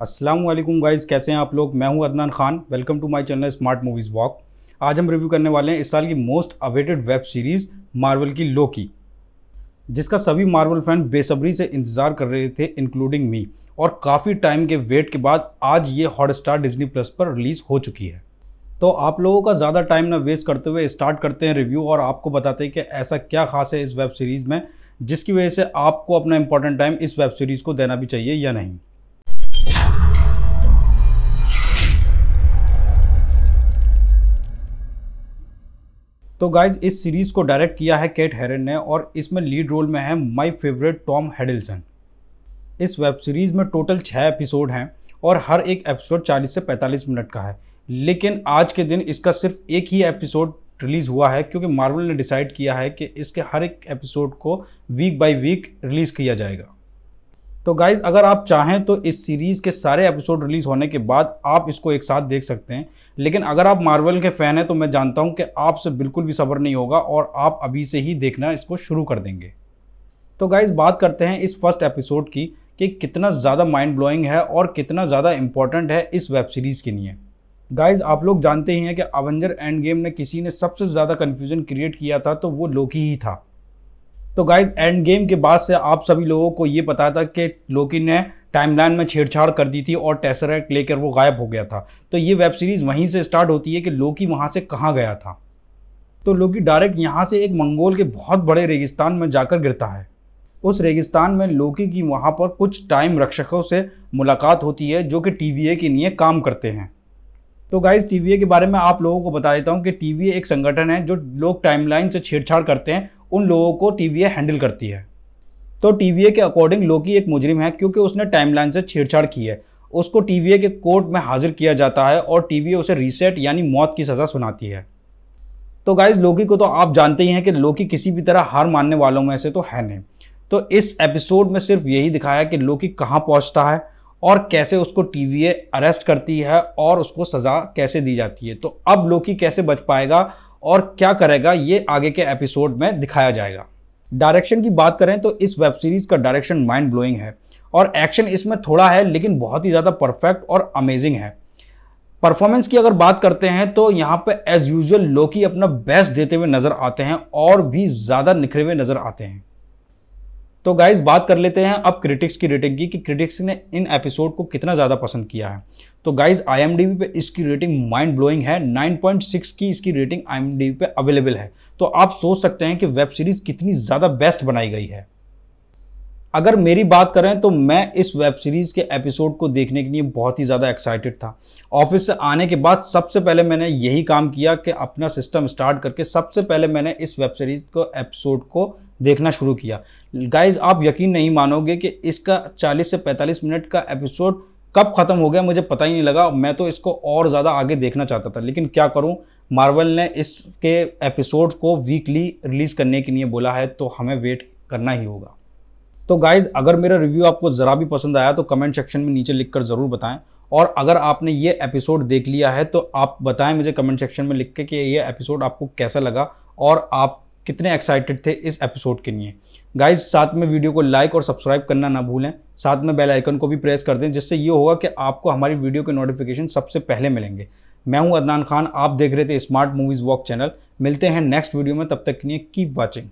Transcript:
अस्सलाम वालेकुम कैसे हैं आप लोग मैं हूं Adnan Khan welcome to my channel Smart Movies Walk आज हम रिव्यू करने वाले हैं इस साल की most awaited web series Marvel की लोकी जिसका सभी मार्वल फैन बेसब्री से इंतज़ार कर रहे थे इंक्लूडिंग मी और काफ़ी टाइम के वेट के बाद आज ये हॉट डिजनी प्लस पर रिलीज़ हो चुकी है तो आप लोगों का ज़्यादा टाइम ना वेस्ट करते हुए स्टार्ट करते हैं रिव्यू और आपको बताते हैं कि ऐसा क्या खास है इस वेब सीरीज़ में जिसकी वजह से आपको अपना इंपॉर्टेंट टाइम इस वेब सीरीज़ को देना भी चाहिए या नहीं तो गाइज इस सीरीज को डायरेक्ट किया है केट हेरन ने और इसमें लीड रोल में है माय फेवरेट टॉम हेडल्सन इस वेब सीरीज में टोटल छः एपिसोड हैं और हर एक एपिसोड 40 से 45 मिनट का है लेकिन आज के दिन इसका सिर्फ एक ही एपिसोड रिलीज़ हुआ है क्योंकि मार्वल ने डिसाइड किया है कि इसके हर एक एपिसोड को वीक बाई वीक रिलीज़ किया जाएगा तो गाइज अगर आप चाहें तो इस सीरीज़ के सारे एपिसोड रिलीज़ होने के बाद आप इसको एक साथ देख सकते हैं लेकिन अगर आप मार्वल के फ़ैन हैं तो मैं जानता हूं कि आपसे बिल्कुल भी सब्र नहीं होगा और आप अभी से ही देखना इसको शुरू कर देंगे तो गाइज बात करते हैं इस फर्स्ट एपिसोड की कि कितना ज़्यादा माइंड ब्लोइंग है और कितना ज़्यादा इम्पॉर्टेंट है इस वेब सीरीज़ के लिए गाइज आप लोग जानते ही हैं कि अवेंजर एंड गेम ने किसी ने सबसे ज़्यादा कन्फ्यूजन क्रिएट किया था तो वो लोकी ही था तो गाइज एंड गेम के बाद से आप सभी लोगों को ये पता था कि लोकी ने टाइमलाइन में छेड़छाड़ कर दी थी और टेसर लेकर वो गायब हो गया था तो ये वेब सीरीज़ वहीं से स्टार्ट होती है कि लोकी वहाँ से कहाँ गया था तो लोकी डायरेक्ट यहाँ से एक मंगोल के बहुत बड़े रेगिस्तान में जाकर गिरता है उस रेगिस्तान में लोकी की वहाँ पर कुछ टाइम रक्षकों से मुलाकात होती है जो कि टी के लिए काम करते हैं तो गाइज टी के बारे में आप लोगों को बता देता हूँ कि टी एक संगठन है जो लोग टाइमलाइन से छेड़छाड़ करते हैं उन लोगों को टी हैंडल करती है तो टी के अकॉर्डिंग लोकी एक मुजरिम है क्योंकि उसने टाइमलाइन से छेड़छाड़ की है उसको टी के कोर्ट में हाजिर किया जाता है और टी उसे रीसेट यानी मौत की सज़ा सुनाती है तो गाइज लोकी को तो आप जानते ही हैं कि लोकी किसी भी तरह हार मानने वालों में से तो है नहीं तो इस एपिसोड में सिर्फ यही दिखाया कि लोकी कहाँ पहुँचता है और कैसे उसको टी अरेस्ट करती है और उसको सज़ा कैसे दी जाती है तो अब लोकी कैसे बच पाएगा और क्या करेगा ये आगे के एपिसोड में दिखाया जाएगा डायरेक्शन की बात करें तो इस वेब सीरीज का डायरेक्शन माइंड ब्लोइंग है और एक्शन इसमें थोड़ा है लेकिन बहुत ही ज़्यादा परफेक्ट और अमेजिंग है परफॉर्मेंस की अगर बात करते हैं तो यहाँ पे एज यूजुअल लोकी अपना बेस्ट देते हुए नज़र आते हैं और भी ज़्यादा निखरे हुए नज़र आते हैं तो गाइज बात कर लेते हैं अब क्रिटिक्स की रेटिंग की कि क्रिटिक्स ने इन एपिसोड को कितना ज़्यादा पसंद किया है तो गाइज आई पे इसकी रेटिंग माइंड ब्लोइंग है 9.6 की इसकी रेटिंग आई पे अवेलेबल है तो आप सोच सकते हैं कि वेब सीरीज़ कितनी ज़्यादा बेस्ट बनाई गई है अगर मेरी बात करें तो मैं इस वेब सीरीज़ के एपिसोड को देखने के लिए बहुत ही ज़्यादा एक्साइटेड था ऑफिस से आने के बाद सबसे पहले मैंने यही काम किया कि अपना सिस्टम स्टार्ट करके सबसे पहले मैंने इस वेब सीरीज़ को एपिसोड को देखना शुरू किया गाइज आप यकीन नहीं मानोगे कि इसका 40 से 45 मिनट का एपिसोड कब ख़त्म हो गया मुझे पता ही नहीं लगा मैं तो इसको और ज़्यादा आगे देखना चाहता था लेकिन क्या करूँ मार्वल ने इसके एपिसोड को वीकली रिलीज़ करने के लिए बोला है तो हमें वेट करना ही होगा तो गाइज़ अगर मेरा रिव्यू आपको ज़रा भी पसंद आया तो कमेंट सेक्शन में नीचे लिखकर ज़रूर बताएं और अगर आपने ये एपिसोड देख लिया है तो आप बताएं मुझे कमेंट सेक्शन में लिख के कि ये एपिसोड आपको कैसा लगा और आप कितने एक्साइटेड थे इस एपिसोड के लिए गाइज साथ में वीडियो को लाइक और सब्सक्राइब करना ना भूलें साथ में बेल आइकन को भी प्रेस कर दें जिससे ये होगा कि आपको हमारी वीडियो के नोटिफिकेशन सबसे पहले मिलेंगे मैं हूं अदनान खान आप देख रहे थे स्मार्ट मूवीज़ वॉक चैनल मिलते हैं नेक्स्ट वीडियो में तब तक के लिए कीप वॉचिंग